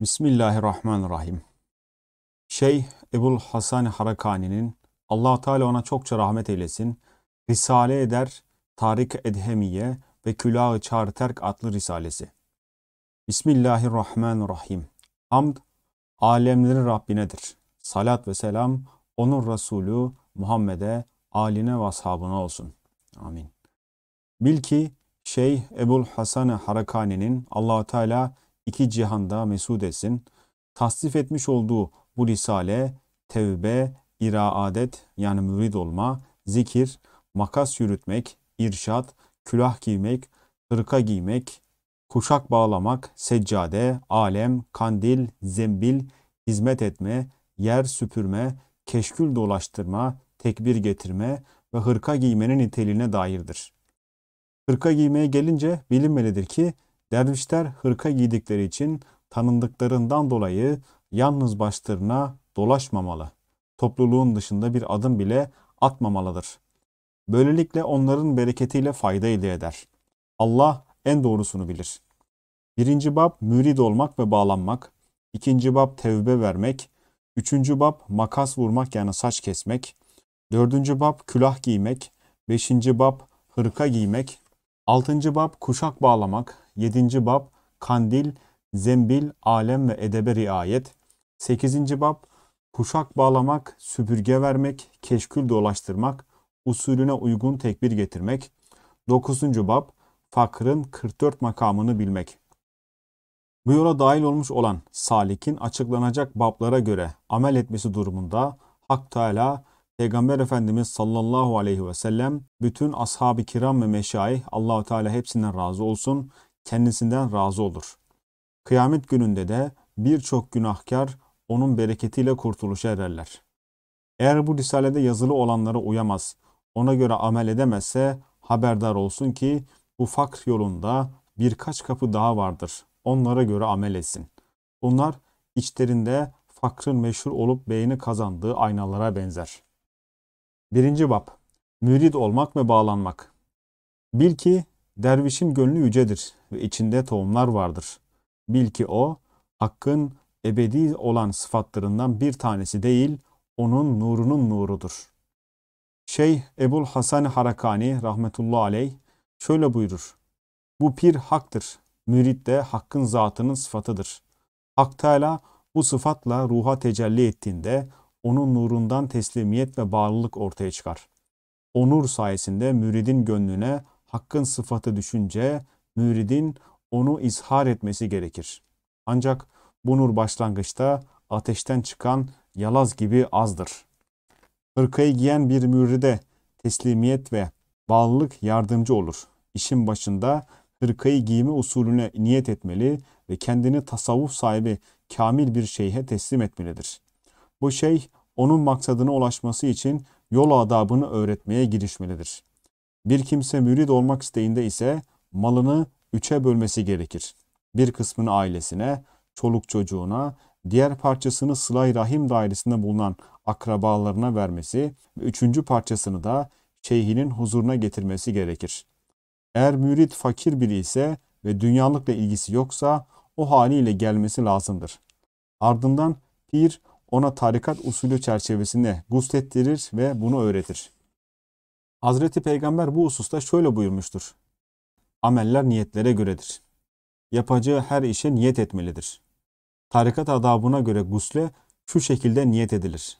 Bismillahirrahmanirrahim. Şeyh Ebul Hasan Harakani'nin Allah Teala ona çokça rahmet eylesin. Risale eder Tarik Edhemiye ve Külahı Çarterk adlı risalesi. Bismillahirrahmanirrahim. Hamd alemlerin Rabbinedir. Salat ve selam onun Resulü Muhammed'e, aline ve ashabına olsun. Amin. Bil ki Şeyh Ebul Hasan Harakani'nin Allah Teala iki cihanda mesut etsin. Tasdif etmiş olduğu bu risale tevbe, iraadet yani mürid olma, zikir, makas yürütmek, irşat, külah giymek, hırka giymek, kuşak bağlamak, seccade, alem, kandil, zembil, hizmet etme, yer süpürme, keşkül dolaştırma, tekbir getirme ve hırka giymenin niteliğine dairdir. Hırka giymeye gelince bilinmelidir ki Dervişler hırka giydikleri için tanındıklarından dolayı yalnız başlarına dolaşmamalı. Topluluğun dışında bir adım bile atmamalıdır. Böylelikle onların bereketiyle fayda elde eder. Allah en doğrusunu bilir. Birinci bab mürid olmak ve bağlanmak. ikinci bab tevbe vermek. Üçüncü bab makas vurmak yani saç kesmek. Dördüncü bab külah giymek. Beşinci bab hırka giymek. 6. bab kuşak bağlamak, 7. bab kandil, zembil, alem ve edebe riayet, 8. bab kuşak bağlamak, süpürge vermek, keşkül dolaştırmak, usulüne uygun tekbir getirmek, 9. bab fakrın 44 makamını bilmek. Bu yola dahil olmuş olan salikin açıklanacak bablara göre amel etmesi durumunda Hak Teala Peygamber Efendimiz sallallahu aleyhi ve sellem bütün ashab-ı kiram ve meşayih Allahu Teala hepsinden razı olsun, kendisinden razı olur. Kıyamet gününde de birçok günahkar onun bereketiyle kurtuluşa ererler. Eğer bu risalede yazılı olanlara uyamaz, ona göre amel edemezse haberdar olsun ki bu fakr yolunda birkaç kapı daha vardır. Onlara göre amel etsin. Bunlar içlerinde fakrın meşhur olup beğeni kazandığı aynalara benzer.'' Birinci bab. Mürid olmak ve bağlanmak. Bil ki dervişin gönlü yücedir ve içinde tohumlar vardır. Bil ki o hakkın ebedi olan sıfatlarından bir tanesi değil, onun nurunun nurudur. Şeyh Ebul Hasan Harakani rahmetullahi aleyh şöyle buyurur. Bu pir haktır. Mürid de hakkın zatının sıfatıdır. Hak Teala bu sıfatla ruha tecelli ettiğinde onun nurundan teslimiyet ve bağlılık ortaya çıkar. O nur sayesinde müridin gönlüne hakkın sıfatı düşünce, müridin onu izhar etmesi gerekir. Ancak bu nur başlangıçta ateşten çıkan yalaz gibi azdır. Hırkayı giyen bir müride teslimiyet ve bağlılık yardımcı olur. İşin başında hırkayı giyme usulüne niyet etmeli ve kendini tasavvuf sahibi kamil bir şeyhe teslim etmelidir. Bu şey onun maksadına ulaşması için yol adabını öğretmeye girişmelidir. Bir kimse mürid olmak isteğinde ise malını üçe bölmesi gerekir. Bir kısmını ailesine, çoluk çocuğuna, diğer parçasını sılay rahim dairesinde bulunan akrabalarına vermesi ve üçüncü parçasını da şeyhinin huzuruna getirmesi gerekir. Eğer mürid fakir biri ise ve dünyalıkla ilgisi yoksa o haliyle gelmesi lazımdır. Ardından pir ona tarikat usulü çerçevesinde guslettirir ve bunu öğretir. Hazreti Peygamber bu hususta şöyle buyurmuştur. Ameller niyetlere göredir. Yapacağı her işe niyet etmelidir. Tarikat adabına göre gusle şu şekilde niyet edilir.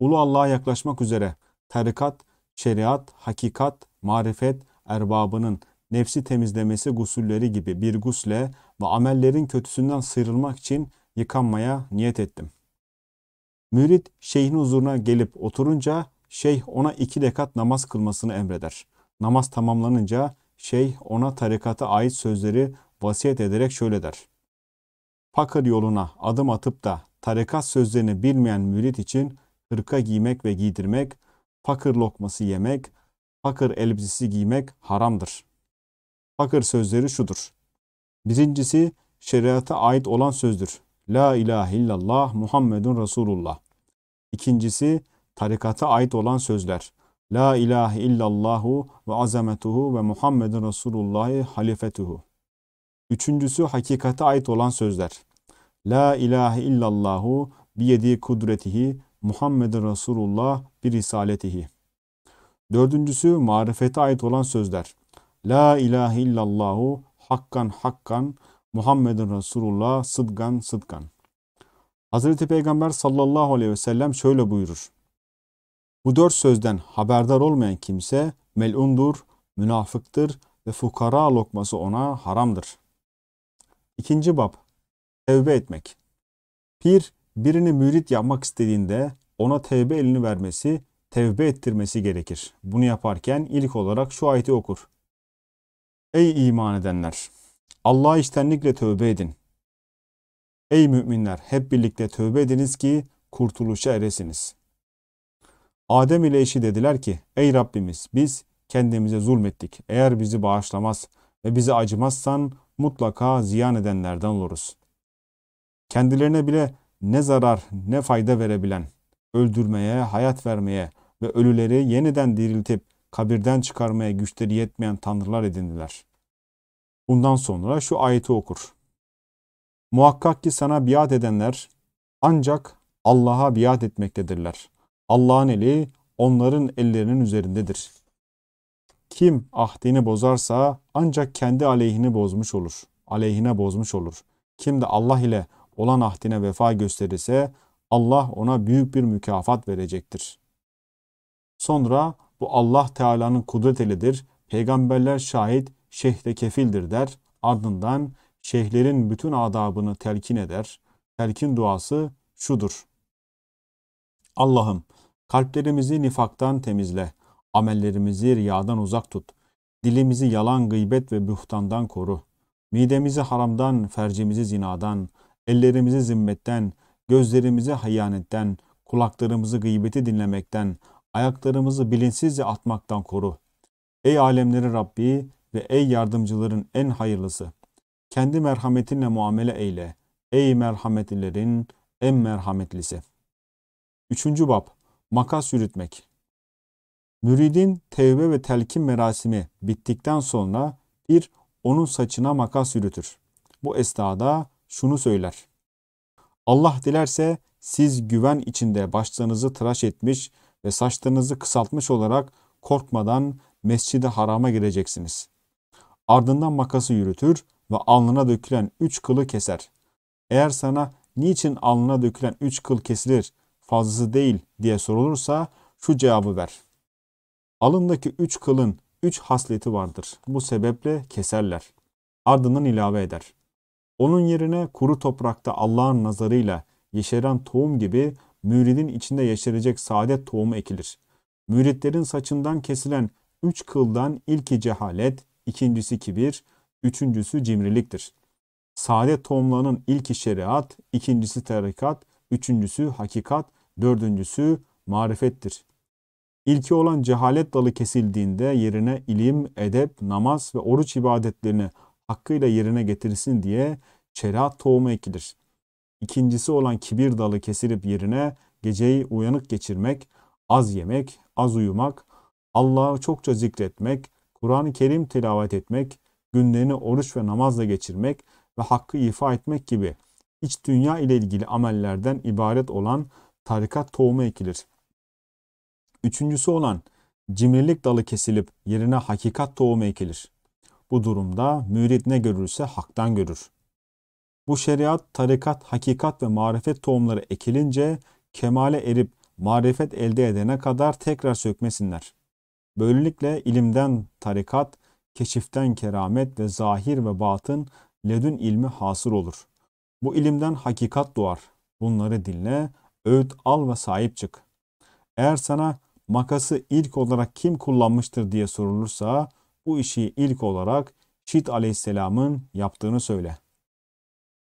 Ulu Allah'a yaklaşmak üzere tarikat, şeriat, hakikat, marifet erbabının nefsi temizlemesi gusulleri gibi bir gusle ve amellerin kötüsünden sıyrılmak için yıkanmaya niyet ettim.'' Mürit şeyhin huzuruna gelip oturunca şeyh ona iki rekat namaz kılmasını emreder. Namaz tamamlanınca şeyh ona tarikata ait sözleri vasiyet ederek şöyle der. Fakir yoluna adım atıp da tarikat sözlerini bilmeyen mürit için hırka giymek ve giydirmek, fakir lokması yemek, fakir elbisesi giymek haramdır. Fakir sözleri şudur. Birincisi şeriata ait olan sözdür. La ilahe illallah Muhammedun Resulullah. İkincisi tarikata ait olan sözler. La ilahe illallahu ve azametuhu ve Muhammedun Resulullahi halifetuhu. Üçüncüsü hakikate ait olan sözler. La ilahe illallahu biyedi kudretihi Muhammedun Resulullah bir risaletihi. Dördüncüsü marifete ait olan sözler. La ilahe illallahu hakkan hakkan Muhammedun Resulullah sıdgan sıdgan. Hazreti Peygamber sallallahu aleyhi ve sellem şöyle buyurur. Bu dört sözden haberdar olmayan kimse melundur, münafıktır ve fukara lokması ona haramdır. İkinci bab, tevbe etmek. Pir, birini mürit yapmak istediğinde ona tevbe elini vermesi, tevbe ettirmesi gerekir. Bunu yaparken ilk olarak şu ayeti okur. Ey iman edenler! Allah'a iştenlikle tövbe edin. Ey müminler hep birlikte tövbe ediniz ki kurtuluşa eresiniz. Adem ile eşi dediler ki ey Rabbimiz biz kendimize zulmettik. Eğer bizi bağışlamaz ve bize acımazsan mutlaka ziyan edenlerden oluruz. Kendilerine bile ne zarar ne fayda verebilen, öldürmeye, hayat vermeye ve ölüleri yeniden diriltip kabirden çıkarmaya güçleri yetmeyen tanrılar edindiler.'' Bundan sonra şu ayeti okur. Muhakkak ki sana biat edenler ancak Allah'a biat etmektedirler. Allah'ın eli onların ellerinin üzerindedir. Kim ahdini bozarsa ancak kendi aleyhini bozmuş olur. Aleyhine bozmuş olur. Kim de Allah ile olan ahdine vefa gösterirse Allah ona büyük bir mükafat verecektir. Sonra bu Allah Teala'nın kudret elidir. Peygamberler şahit, şeyh kefildir der. Ardından şehirlerin bütün adabını telkin eder. Telkin duası şudur. Allah'ım kalplerimizi nifaktan temizle, amellerimizi riyadan uzak tut, dilimizi yalan, gıybet ve bühtandan koru, midemizi haramdan, fercimizi zinadan, ellerimizi zimmetten, gözlerimizi hayanetten, kulaklarımızı gıybeti dinlemekten, ayaklarımızı bilinsizce atmaktan koru. Ey alemleri Rabbi, ve ey yardımcıların en hayırlısı. Kendi merhametinle muamele eyle. Ey merhametlilerin en merhametlisi. Üçüncü bab. Makas yürütmek. Müridin tevbe ve telkin merasimi bittikten sonra bir onun saçına makas yürütür. Bu esnada şunu söyler. Allah dilerse siz güven içinde başlarınızı tıraş etmiş ve saçlarınızı kısaltmış olarak korkmadan mescidi harama gireceksiniz. Ardından makası yürütür ve alnına dökülen üç kılı keser. Eğer sana niçin alnına dökülen üç kıl kesilir, fazlası değil diye sorulursa şu cevabı ver. Alındaki üç kılın üç hasleti vardır. Bu sebeple keserler. Ardından ilave eder. Onun yerine kuru toprakta Allah'ın nazarıyla yeşeren tohum gibi müridin içinde yeşerecek saadet tohumu ekilir. Müritlerin saçından kesilen üç kıldan ilki cehalet, ikincisi kibir, üçüncüsü cimriliktir. Saadet tohumlarının ilki şeriat, ikincisi tarikat, üçüncüsü hakikat, dördüncüsü marifettir. İlki olan cehalet dalı kesildiğinde yerine ilim, edep, namaz ve oruç ibadetlerini hakkıyla yerine getirsin diye şeriat tohumu ekilir. İkincisi olan kibir dalı kesilip yerine geceyi uyanık geçirmek, az yemek, az uyumak, Allah'ı çokça zikretmek, Kur'an-ı Kerim tilavet etmek, günlerini oruç ve namazla geçirmek ve hakkı ifa etmek gibi iç dünya ile ilgili amellerden ibaret olan tarikat tohumu ekilir. Üçüncüsü olan cimrilik dalı kesilip yerine hakikat tohumu ekilir. Bu durumda mürit ne görürse haktan görür. Bu şeriat, tarikat, hakikat ve marifet tohumları ekilince kemale erip marifet elde edene kadar tekrar sökmesinler. Böylelikle ilimden tarikat, keşiften keramet ve zahir ve batın ledün ilmi hasıl olur. Bu ilimden hakikat doğar. Bunları dinle, öğüt al ve sahip çık. Eğer sana makası ilk olarak kim kullanmıştır diye sorulursa bu işi ilk olarak Şit aleyhisselamın yaptığını söyle.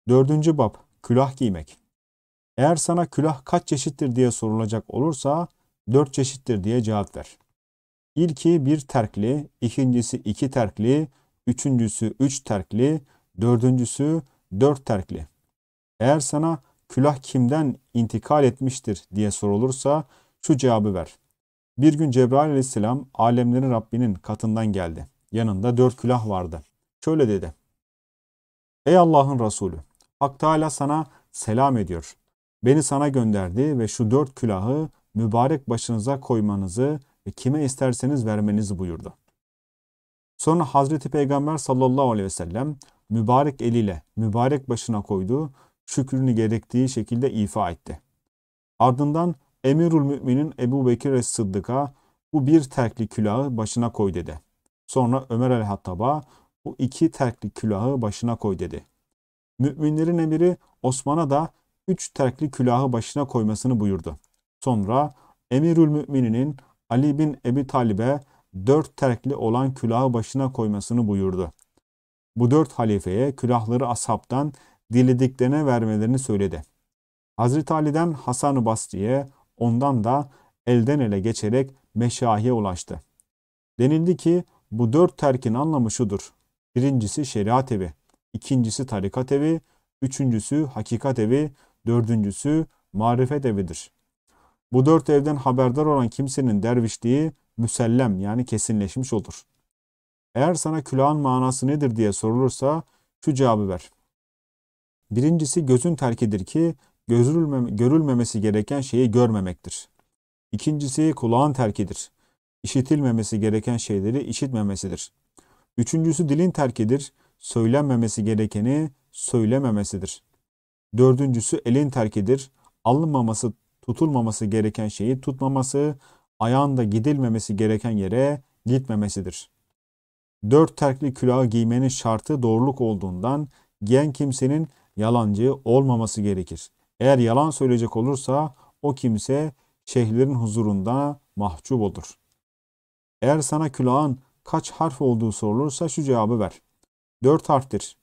Dördüncü bab külah giymek. Eğer sana külah kaç çeşittir diye sorulacak olursa dört çeşittir diye cevap ver. İlki bir terkli, ikincisi iki terkli, üçüncüsü üç terkli, dördüncüsü dört terkli. Eğer sana külah kimden intikal etmiştir diye sorulursa şu cevabı ver. Bir gün Cebrail aleyhisselam alemlerin Rabbinin katından geldi. Yanında dört külah vardı. Şöyle dedi. Ey Allah'ın Resulü! Hak Teala sana selam ediyor. Beni sana gönderdi ve şu dört külahı mübarek başınıza koymanızı ve kime isterseniz vermenizi buyurdu. Sonra Hazreti Peygamber sallallahu aleyhi ve sellem mübarek eliyle mübarek başına koyduğu şükrünü gerektiği şekilde ifa etti. Ardından Emirül Müminin Ebu Bekir Es-Sıddık'a bu bir terkli külahı başına koy dedi. Sonra Ömer el-Hattab'a bu iki terkli külahı başına koy dedi. Müminlerin emiri Osman'a da üç terkli külahı başına koymasını buyurdu. Sonra Emirül Müminin Ali bin Ebi Talib'e dört terkli olan külahı başına koymasını buyurdu. Bu dört halifeye külahları ashabtan dilediklerine vermelerini söyledi. Hazreti Ali'den Hasan-ı Basri'ye ondan da elden ele geçerek meşahiye ulaştı. Denildi ki bu dört terkin anlamı şudur. Birincisi şeriat evi, ikincisi tarikat evi, üçüncüsü hakikat evi, dördüncüsü marifet evidir. Bu dört evden haberdar olan kimsenin dervişliği müsellem yani kesinleşmiş olur. Eğer sana külahın manası nedir diye sorulursa şu cevabı ver. Birincisi gözün terkidir ki görülmem görülmemesi gereken şeyi görmemektir. İkincisi kulağın terkidir. İşitilmemesi gereken şeyleri işitmemesidir. Üçüncüsü dilin terkidir. Söylenmemesi gerekeni söylememesidir. Dördüncüsü elin terkidir. Alınmaması tutulmaması gereken şeyi tutmaması, ayağında gidilmemesi gereken yere gitmemesidir. Dört terkli külahı giymenin şartı doğruluk olduğundan giyen kimsenin yalancı olmaması gerekir. Eğer yalan söyleyecek olursa o kimse şeyhlerin huzurunda mahcup olur. Eğer sana külahın kaç harf olduğu sorulursa şu cevabı ver. Dört harftir.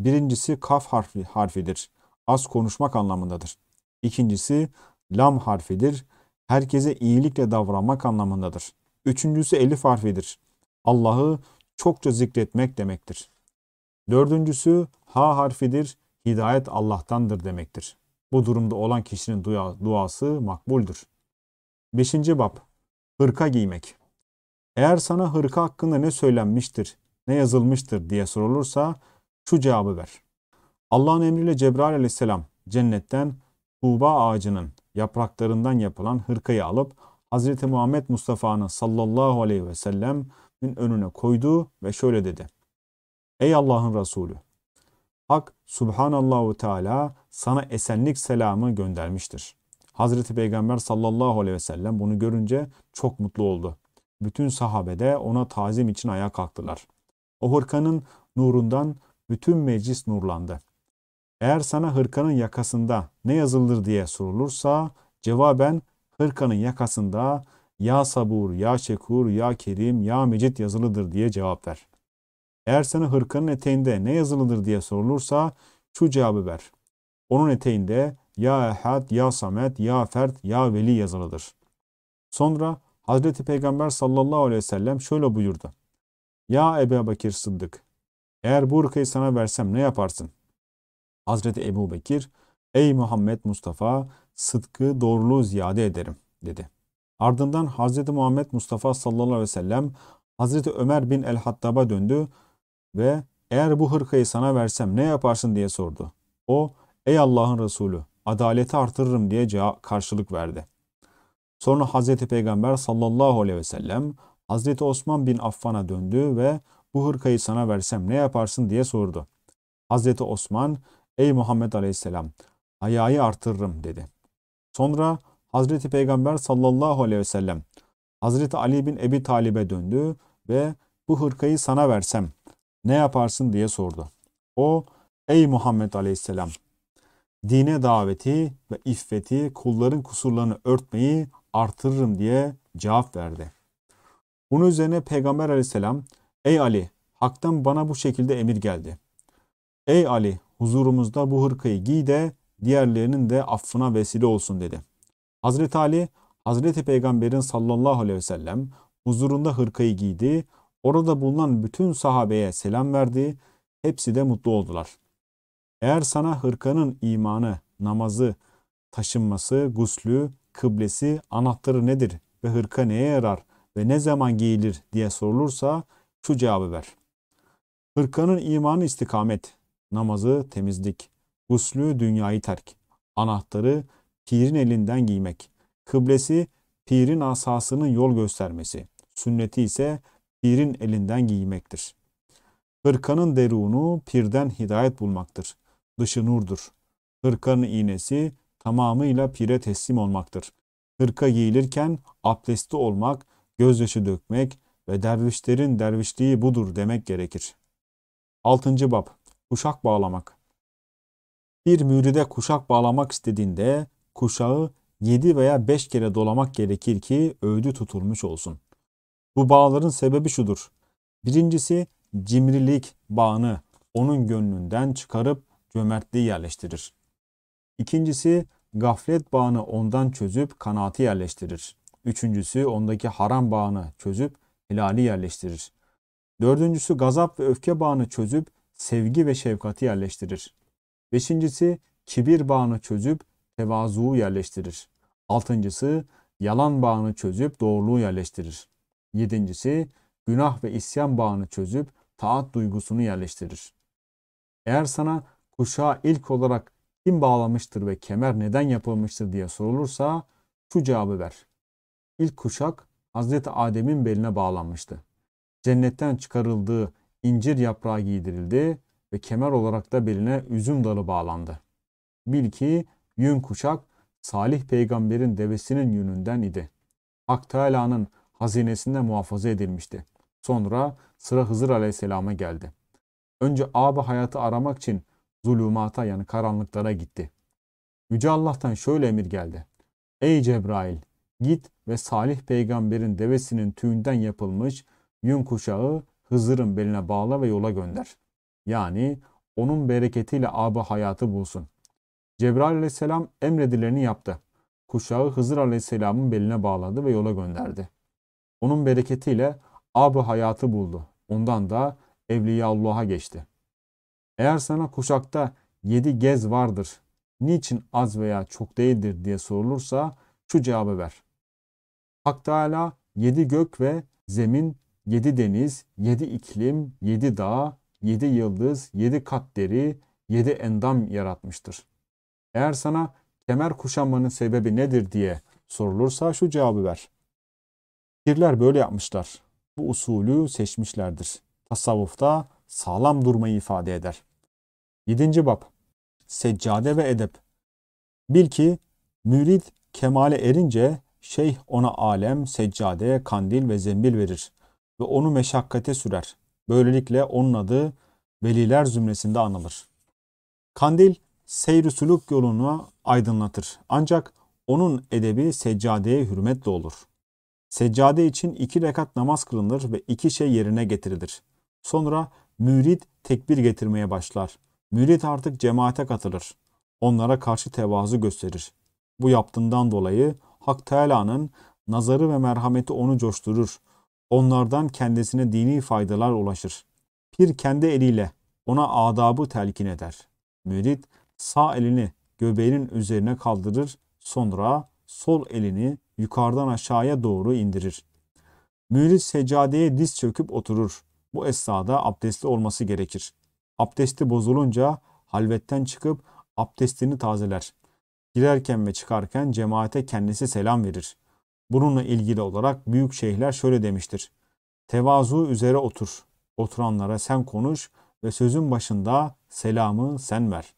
Birincisi kaf harfi, harfidir. Az konuşmak anlamındadır. İkincisi Lam harfidir. Herkese iyilikle davranmak anlamındadır. Üçüncüsü elif harfidir. Allah'ı çokça zikretmek demektir. Dördüncüsü ha harfidir. Hidayet Allah'tandır demektir. Bu durumda olan kişinin dua, duası makbuldür. Beşinci bab Hırka giymek Eğer sana hırka hakkında ne söylenmiştir, ne yazılmıştır diye sorulursa şu cevabı ver. Allah'ın emriyle Cebrail aleyhisselam cennetten Tuğba ağacının yapraklarından yapılan hırkayı alıp Hz. Muhammed Mustafa'nın sallallahu aleyhi ve sellemin önüne koydu ve şöyle dedi. Ey Allah'ın Resulü! Hak Subhanallahu Teala sana esenlik selamı göndermiştir. Hazreti Peygamber sallallahu aleyhi ve sellem bunu görünce çok mutlu oldu. Bütün sahabede ona tazim için ayağa kalktılar. O hırkanın nurundan bütün meclis nurlandı. Eğer sana hırkanın yakasında ne yazılır diye sorulursa cevaben hırkanın yakasında ya sabur, ya şekur, ya kerim, ya mecid yazılıdır diye cevap ver. Eğer sana hırkanın eteğinde ne yazılıdır diye sorulursa şu cevabı ver. Onun eteğinde ya ehad, ya samet, ya fert, ya veli yazılıdır. Sonra Hazreti Peygamber sallallahu aleyhi ve sellem şöyle buyurdu. Ya Ebu Bakir Sıddık, eğer bu hırkayı sana versem ne yaparsın? Hazreti Ebu Bekir, ''Ey Muhammed Mustafa, sıdkı doğruluğu ziyade ederim.'' dedi. Ardından Hazreti Muhammed Mustafa sallallahu aleyhi ve sellem Hazreti Ömer bin el-Hattab'a döndü ve ''Eğer bu hırkayı sana versem ne yaparsın?'' diye sordu. O ''Ey Allah'ın Resulü, adaleti artırırım.'' diye karşılık verdi. Sonra Hazreti Peygamber sallallahu aleyhi ve sellem Hazreti Osman bin Affan'a döndü ve ''Bu hırkayı sana versem ne yaparsın?'' diye sordu. Hazreti Osman Ey Muhammed Aleyhisselam hayayı artırırım dedi. Sonra Hazreti Peygamber sallallahu aleyhi ve sellem Hazreti Ali bin Ebi Talib'e döndü ve bu hırkayı sana versem ne yaparsın diye sordu. O ey Muhammed Aleyhisselam dine daveti ve iffeti kulların kusurlarını örtmeyi artırırım diye cevap verdi. Bunun üzerine Peygamber aleyhisselam ey Ali haktan bana bu şekilde emir geldi. Ey Ali huzurumuzda bu hırkayı giy de diğerlerinin de affına vesile olsun dedi. Hazreti Ali, Hazreti Peygamber'in sallallahu aleyhi ve sellem huzurunda hırkayı giydi. Orada bulunan bütün sahabeye selam verdi. Hepsi de mutlu oldular. Eğer sana hırkanın imanı, namazı, taşınması, guslü, kıblesi, anahtarı nedir ve hırka neye yarar ve ne zaman giyilir diye sorulursa şu cevabı ver. Hırkanın imanı istikamet, namazı temizlik, guslü dünyayı terk, anahtarı pirin elinden giymek, kıblesi pirin asasının yol göstermesi, sünneti ise pirin elinden giymektir. Hırkanın derunu pirden hidayet bulmaktır. Dışı nurdur. Hırkanın iğnesi tamamıyla pire teslim olmaktır. Hırka giyilirken abdestli olmak, gözyaşı dökmek ve dervişlerin dervişliği budur demek gerekir. 6. Bab Kuşak bağlamak. Bir müride kuşak bağlamak istediğinde kuşağı 7 veya 5 kere dolamak gerekir ki öğüdü tutulmuş olsun. Bu bağların sebebi şudur. Birincisi cimrilik bağını onun gönlünden çıkarıp cömertliği yerleştirir. İkincisi gaflet bağını ondan çözüp kanaati yerleştirir. Üçüncüsü ondaki haram bağını çözüp helali yerleştirir. Dördüncüsü gazap ve öfke bağını çözüp sevgi ve şefkati yerleştirir. Beşincisi kibir bağını çözüp tevazuğu yerleştirir. Altıncısı yalan bağını çözüp doğruluğu yerleştirir. Yedincisi günah ve isyan bağını çözüp taat duygusunu yerleştirir. Eğer sana kuşağa ilk olarak kim bağlamıştır ve kemer neden yapılmıştır diye sorulursa şu cevabı ver. İlk kuşak Hazreti Adem'in beline bağlanmıştı. Cennetten çıkarıldığı incir yaprağı giydirildi ve kemer olarak da beline üzüm dalı bağlandı. Bil ki yün kuşak Salih peygamberin devesinin yününden idi. Hak Teala'nın hazinesinde muhafaza edilmişti. Sonra sıra Hızır Aleyhisselam'a geldi. Önce abi hayatı aramak için zulümata yani karanlıklara gitti. Yüce Allah'tan şöyle emir geldi. Ey Cebrail git ve Salih peygamberin devesinin tüyünden yapılmış yün kuşağı Hızır'ın beline bağla ve yola gönder. Yani onun bereketiyle abı hayatı bulsun. Cebrail aleyhisselam emredilerini yaptı. Kuşağı Hızır aleyhisselamın beline bağladı ve yola gönderdi. Onun bereketiyle abı hayatı buldu. Ondan da Evliya geçti. Eğer sana kuşakta yedi gez vardır, niçin az veya çok değildir diye sorulursa şu cevabı ver. Hak Teala yedi gök ve zemin yedi deniz, yedi iklim, yedi dağ, yedi yıldız, yedi kat deri, yedi endam yaratmıştır. Eğer sana kemer kuşanmanın sebebi nedir diye sorulursa şu cevabı ver. Pirler böyle yapmışlar. Bu usulü seçmişlerdir. Tasavvufta sağlam durmayı ifade eder. 7. Bab Seccade ve Edep Bil ki mürid kemale erince şeyh ona alem, seccade, kandil ve zembil verir ve onu meşakkate sürer. Böylelikle onun adı veliler zümresinde anılır. Kandil seyr suluk yolunu aydınlatır. Ancak onun edebi seccadeye hürmetle olur. Seccade için iki rekat namaz kılınır ve iki şey yerine getirilir. Sonra mürid tekbir getirmeye başlar. Mürid artık cemaate katılır. Onlara karşı tevazu gösterir. Bu yaptığından dolayı Hak Teala'nın nazarı ve merhameti onu coşturur Onlardan kendisine dini faydalar ulaşır. Pir kendi eliyle ona adabı telkin eder. Mürid sağ elini göbeğinin üzerine kaldırır, sonra sol elini yukarıdan aşağıya doğru indirir. Mürid seccadeye diz çöküp oturur. Bu esnada abdestli olması gerekir. Abdesti bozulunca halvetten çıkıp abdestini tazeler. Girerken ve çıkarken cemaate kendisi selam verir. Bununla ilgili olarak büyük şeyhler şöyle demiştir. Tevazu üzere otur. Oturanlara sen konuş ve sözün başında selamı sen ver.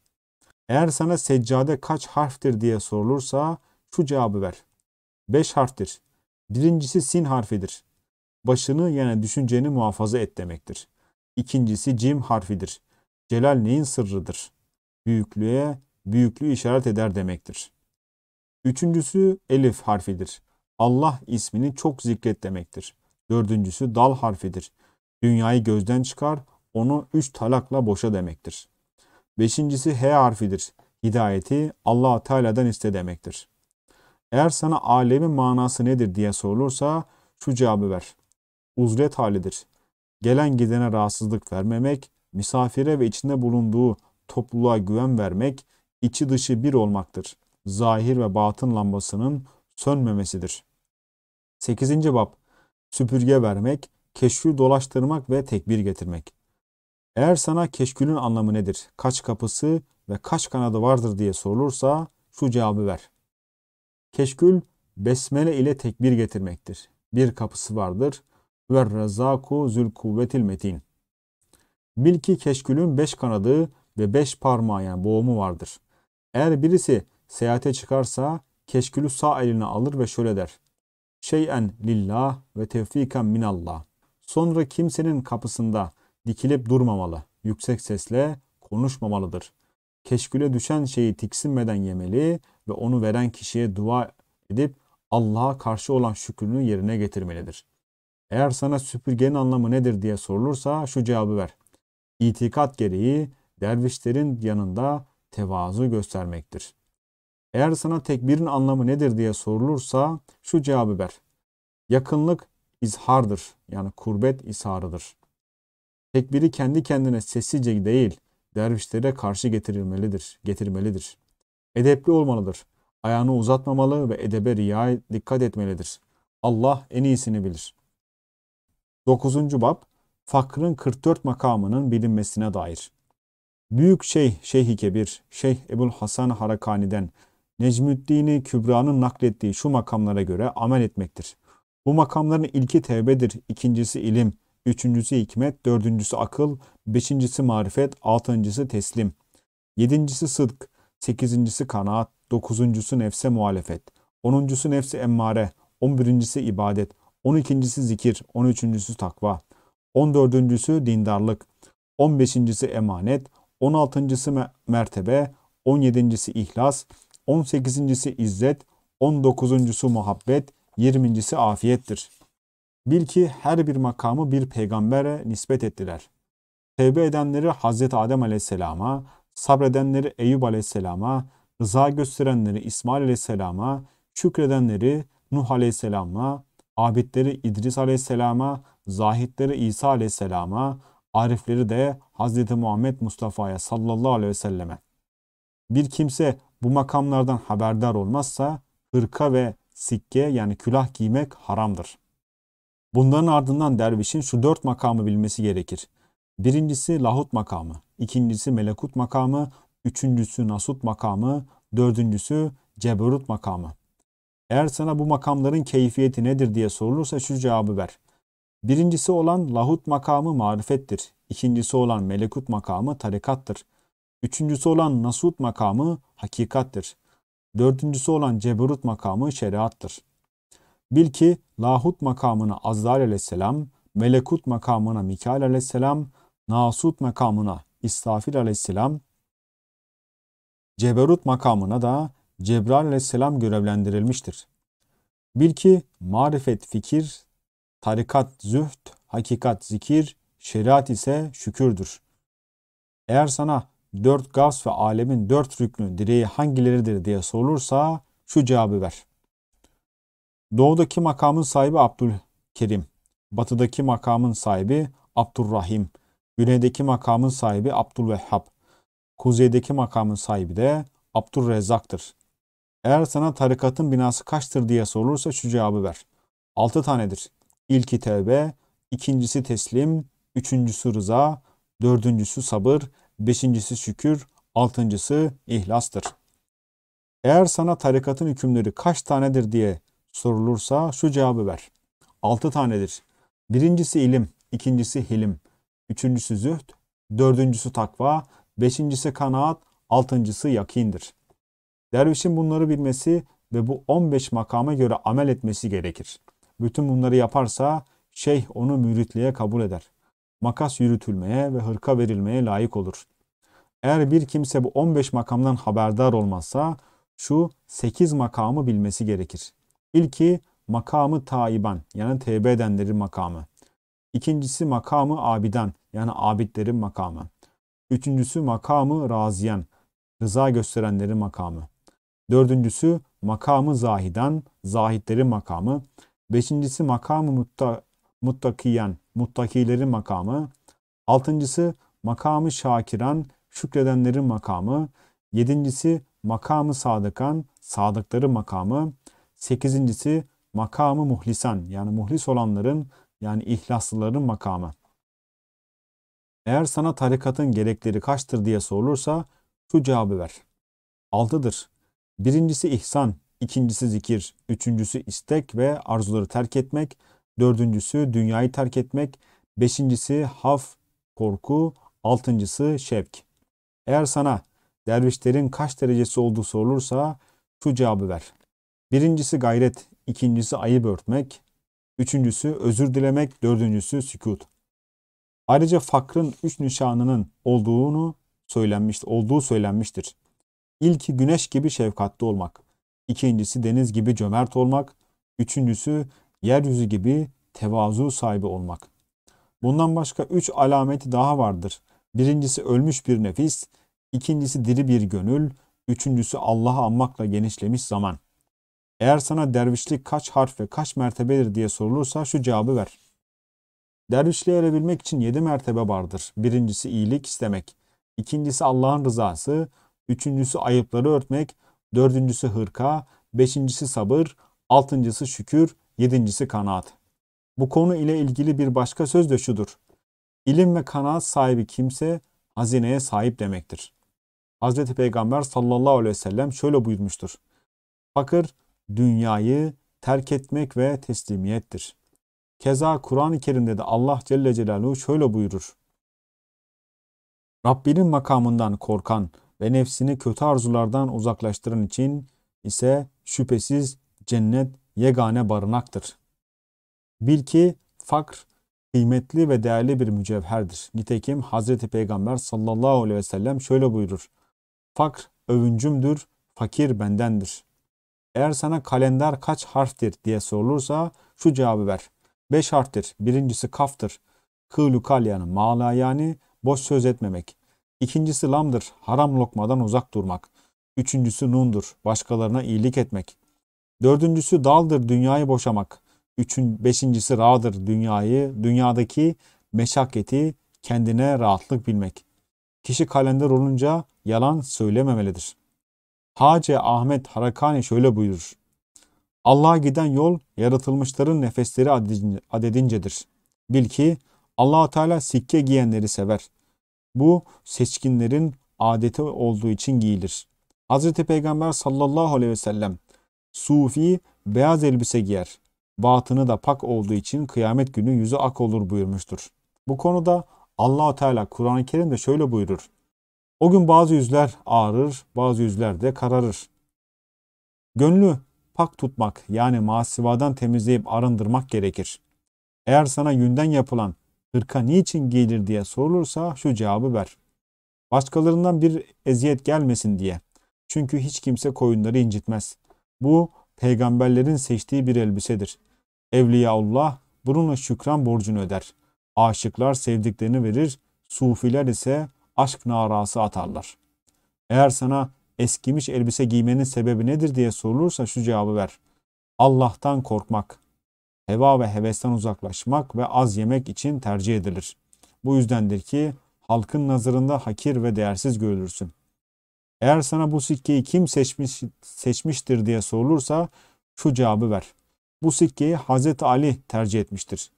Eğer sana seccade kaç harftir diye sorulursa şu cevabı ver. Beş harftir. Birincisi sin harfidir. Başını yani düşünceni muhafaza et demektir. İkincisi cim harfidir. Celal neyin sırrıdır? Büyüklüğe büyüklüğü işaret eder demektir. Üçüncüsü elif harfidir. Allah ismini çok zikret demektir. Dördüncüsü dal harfidir. Dünyayı gözden çıkar, onu üç talakla boşa demektir. Beşincisi H harfidir. Hidayeti allah Teala'dan iste demektir. Eğer sana alemin manası nedir diye sorulursa şu cevabı ver. Uzret halidir. Gelen gidene rahatsızlık vermemek, misafire ve içinde bulunduğu topluluğa güven vermek, içi dışı bir olmaktır. Zahir ve batın lambasının sönmemesidir.'' 8. Bab Süpürge vermek, keşkül dolaştırmak ve tekbir getirmek. Eğer sana keşkülün anlamı nedir, kaç kapısı ve kaç kanadı vardır diye sorulursa şu cevabı ver. Keşkül, besmele ile tekbir getirmektir. Bir kapısı vardır. Ve razzaku zül kuvvetil metin. Bil ki keşkülün beş kanadı ve beş parmağı yani boğumu vardır. Eğer birisi seyahate çıkarsa keşkülü sağ eline alır ve şöyle der şeyen lillah ve Tevfikan minallah. Sonra kimsenin kapısında dikilip durmamalı, yüksek sesle konuşmamalıdır. Keşküle düşen şeyi tiksinmeden yemeli ve onu veren kişiye dua edip Allah'a karşı olan şükrünü yerine getirmelidir. Eğer sana süpürgenin anlamı nedir diye sorulursa şu cevabı ver. İtikat gereği dervişlerin yanında tevazu göstermektir.'' Eğer sana tekbirin anlamı nedir diye sorulursa şu cevabı ver. Yakınlık izhardır. Yani kurbet isharıdır. Tekbiri kendi kendine sessizce değil, dervişlere karşı getirilmelidir, getirmelidir. Edepli olmalıdır. Ayağını uzatmamalı ve edebe riyaya dikkat etmelidir. Allah en iyisini bilir. 9. bab Fakrın 44 makamının bilinmesine dair. Büyük Şeyh Şeyh-i Kebir, Şeyh Ebul Hasan Harakani'den Necmüddin-i Kübra'nın naklettiği şu makamlara göre amel etmektir. Bu makamların ilki tevbedir, ikincisi ilim, üçüncüsü hikmet, dördüncüsü akıl, beşincisi marifet, altıncısı teslim, yedincisi sıdk, sekizincisi kanaat, dokuzuncusu nefse muhalefet, onuncusu nefse emmare, on birincisi ibadet, on ikincisi zikir, on üçüncüsü takva, on dördüncüsü dindarlık, on beşincisi emanet, on altıncısı mertebe, on yedincisi ihlas, 18.si izzet, 19.sü muhabbet, 20.si afiyettir. Bil ki her bir makamı bir peygambere nispet ettiler. Tevbe edenleri Hazreti Adem aleyhisselama, sabredenleri Eyüp aleyhisselama, rıza gösterenleri İsmail aleyhisselama, şükredenleri Nuh aleyhisselama, abidleri İdris aleyhisselama, zahitleri İsa aleyhisselama, arifleri de Hz. Muhammed Mustafa'ya sallallahu aleyhi ve selleme. Bir kimse bu makamlardan haberdar olmazsa hırka ve sikke yani külah giymek haramdır. Bunların ardından dervişin şu dört makamı bilmesi gerekir. Birincisi lahut makamı, ikincisi melekut makamı, üçüncüsü nasut makamı, dördüncüsü ceberut makamı. Eğer sana bu makamların keyfiyeti nedir diye sorulursa şu cevabı ver. Birincisi olan lahut makamı marifettir. İkincisi olan melekut makamı tarikattır. Üçüncüsü olan nasut makamı hakikattir. Dördüncüsü olan ceberut makamı şeriattır. Bil ki lahut makamına Azrail aleyhisselam, melekut makamına Mikail aleyhisselam, nasut makamına İsrafil aleyhisselam, ceberut makamına da Cebrail aleyhisselam görevlendirilmiştir. Bil ki marifet fikir, tarikat zühd, hakikat zikir, şeriat ise şükürdür. Eğer sana dört gaz ve alemin dört rüknün direği hangileridir diye sorulursa şu cevabı ver. Doğudaki makamın sahibi Abdülkerim, batıdaki makamın sahibi Abdurrahim, güneydeki makamın sahibi Abdülvehhab, kuzeydeki makamın sahibi de Abdurrezzak'tır. Eğer sana tarikatın binası kaçtır diye sorulursa şu cevabı ver. Altı tanedir. İlki tevbe, ikincisi teslim, üçüncüsü rıza, dördüncüsü sabır, beşincisi şükür, altıncısı ihlastır. Eğer sana tarikatın hükümleri kaç tanedir diye sorulursa şu cevabı ver. Altı tanedir. Birincisi ilim, ikincisi hilim, üçüncüsü züht, dördüncüsü takva, beşincisi kanaat, altıncısı yakindir. Dervişin bunları bilmesi ve bu 15 makama göre amel etmesi gerekir. Bütün bunları yaparsa şeyh onu müritliğe kabul eder. Makas yürütülmeye ve hırka verilmeye layık olur. Eğer bir kimse bu 15 makamdan haberdar olmazsa şu 8 makamı bilmesi gerekir. İlki makamı taiban yani tevbe edenlerin makamı. İkincisi makamı abidan yani abidlerin makamı. Üçüncüsü makamı raziyen rıza gösterenlerin makamı. Dördüncüsü makamı zahidan zahitlerin makamı. Beşincisi makamı mutta, muttakiyen muttakilerin makamı. Altıncısı makamı şakiran şükredenlerin makamı. Yedincisi makamı sadıkan, sadıkları makamı. Sekizincisi makamı muhlisen yani muhlis olanların yani ihlaslıların makamı. Eğer sana tarikatın gerekleri kaçtır diye sorulursa şu cevabı ver. Altıdır. Birincisi ihsan, ikincisi zikir, üçüncüsü istek ve arzuları terk etmek, dördüncüsü dünyayı terk etmek, beşincisi haf, korku, altıncısı şevk. Eğer sana dervişlerin kaç derecesi olduğu sorulursa şu cevabı ver. Birincisi gayret, ikincisi ayıp örtmek, üçüncüsü özür dilemek, dördüncüsü sükut. Ayrıca fakrın üç nişanının olduğunu söylenmiş, olduğu söylenmiştir. İlki güneş gibi şefkatli olmak, ikincisi deniz gibi cömert olmak, üçüncüsü yeryüzü gibi tevazu sahibi olmak. Bundan başka üç alameti daha vardır. Birincisi ölmüş bir nefis, ikincisi diri bir gönül, üçüncüsü Allah'ı anmakla genişlemiş zaman. Eğer sana dervişlik kaç harf ve kaç mertebedir diye sorulursa şu cevabı ver. Dervişliğe erebilmek için yedi mertebe vardır. Birincisi iyilik istemek, ikincisi Allah'ın rızası, üçüncüsü ayıpları örtmek, dördüncüsü hırka, beşincisi sabır, altıncısı şükür, yedincisi kanaat. Bu konu ile ilgili bir başka söz de şudur. İlim ve kanaat sahibi kimse hazineye sahip demektir. Hazreti Peygamber sallallahu aleyhi ve sellem şöyle buyurmuştur. Fakir dünyayı terk etmek ve teslimiyettir. Keza Kur'an-ı Kerim'de de Allah Celle Celaluhu şöyle buyurur. Rabbinin makamından korkan ve nefsini kötü arzulardan uzaklaştıran için ise şüphesiz cennet yegane barınaktır. Bil ki fakr kıymetli ve değerli bir mücevherdir. Nitekim Hazreti Peygamber sallallahu aleyhi ve sellem şöyle buyurur. Fakr övüncümdür, fakir bendendir. Eğer sana kalender kaç harftir diye sorulursa şu cevabı ver. Beş harftir. Birincisi kaftır. Kılu kalyanı mala yani boş söz etmemek. İkincisi lamdır. Haram lokmadan uzak durmak. Üçüncüsü nundur. Başkalarına iyilik etmek. Dördüncüsü daldır. Dünyayı boşamak üçün, beşincisi rahadır dünyayı, dünyadaki meşakketi kendine rahatlık bilmek. Kişi kalender olunca yalan söylememelidir. Hace Ahmet Harakani şöyle buyurur. Allah'a giden yol yaratılmışların nefesleri adedincedir. Bil ki allah Teala sikke giyenleri sever. Bu seçkinlerin adeti olduğu için giyilir. Hz. Peygamber sallallahu aleyhi ve sellem sufi beyaz elbise giyer batını da pak olduğu için kıyamet günü yüzü ak olur buyurmuştur. Bu konuda Allahu Teala Kur'an-ı Kerim'de şöyle buyurur. O gün bazı yüzler ağrır, bazı yüzler de kararır. Gönlü pak tutmak yani masivadan temizleyip arındırmak gerekir. Eğer sana yünden yapılan hırka niçin giyilir diye sorulursa şu cevabı ver. Başkalarından bir eziyet gelmesin diye. Çünkü hiç kimse koyunları incitmez. Bu peygamberlerin seçtiği bir elbisedir. Evliyaullah bununla şükran borcunu öder. Aşıklar sevdiklerini verir, sufiler ise aşk narası atarlar. Eğer sana eskimiş elbise giymenin sebebi nedir diye sorulursa şu cevabı ver. Allah'tan korkmak, heva ve hevesten uzaklaşmak ve az yemek için tercih edilir. Bu yüzdendir ki halkın nazarında hakir ve değersiz görülürsün. Eğer sana bu sikkeyi kim seçmiş, seçmiştir diye sorulursa şu cevabı ver. Bu sikkeyi Hazreti Ali tercih etmiştir.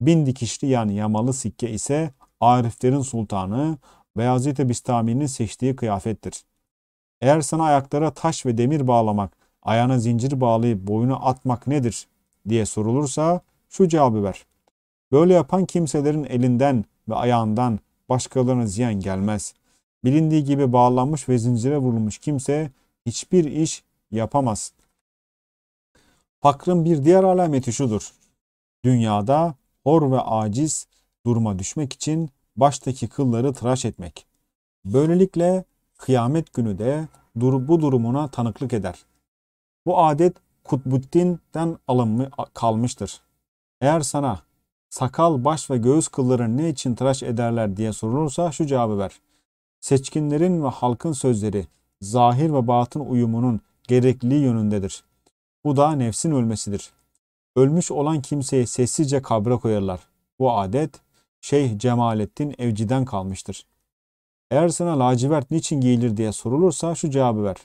Bin dikişli yani yamalı sikke ise Ariflerin sultanı Beyazıt-ı Bistami'nin seçtiği kıyafettir. Eğer sana ayaklara taş ve demir bağlamak, ayağına zincir bağlayıp boyuna atmak nedir diye sorulursa şu cevabı ver. Böyle yapan kimselerin elinden ve ayağından başkalarına ziyan gelmez. Bilindiği gibi bağlanmış ve zincire vurulmuş kimse hiçbir iş yapamaz. Fakrın bir diğer alameti şudur. Dünyada hor ve aciz duruma düşmek için baştaki kılları tıraş etmek. Böylelikle kıyamet günü de dur bu durumuna tanıklık eder. Bu adet Kutbuddin'den alınmış kalmıştır. Eğer sana sakal, baş ve göğüs kıllarını ne için tıraş ederler diye sorulursa şu cevabı ver. Seçkinlerin ve halkın sözleri zahir ve batın uyumunun gerekli yönündedir. Bu da nefsin ölmesidir. Ölmüş olan kimseyi sessizce kabre koyarlar. Bu adet Şeyh Cemalettin Evci'den kalmıştır. Eğer sana lacivert niçin giyilir diye sorulursa şu cevabı ver.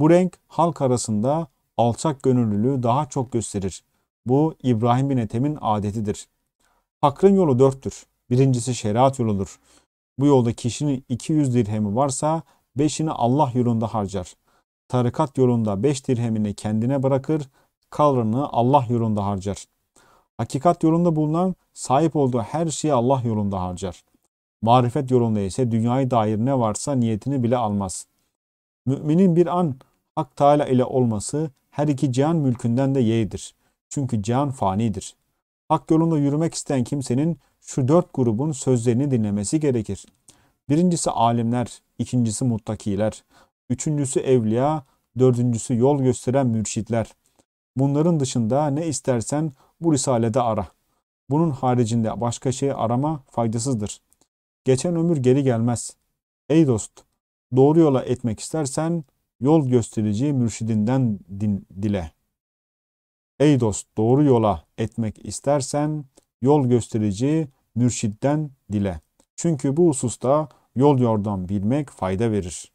Bu renk halk arasında alçak gönüllülüğü daha çok gösterir. Bu İbrahim bin Ethem'in adetidir. Hakkın yolu dörttür. Birincisi şeriat yoludur. Bu yolda kişinin 200 dirhemi varsa beşini Allah yolunda harcar tarikat yolunda beş dirhemini kendine bırakır, kalanını Allah yolunda harcar. Hakikat yolunda bulunan sahip olduğu her şeyi Allah yolunda harcar. Marifet yolunda ise dünyayı dair ne varsa niyetini bile almaz. Müminin bir an Hak Teala ile olması her iki cihan mülkünden de yeğdir. Çünkü cihan fanidir. Hak yolunda yürümek isteyen kimsenin şu dört grubun sözlerini dinlemesi gerekir. Birincisi alimler, ikincisi muttakiler, Üçüncüsü evliya, dördüncüsü yol gösteren mürşitler. Bunların dışında ne istersen bu risalede ara. Bunun haricinde başka şey arama faydasızdır. Geçen ömür geri gelmez. Ey dost, doğru yola etmek istersen yol gösterici mürşidinden din, dile. Ey dost, doğru yola etmek istersen yol gösterici mürşidden dile. Çünkü bu hususta yol yordam bilmek fayda verir.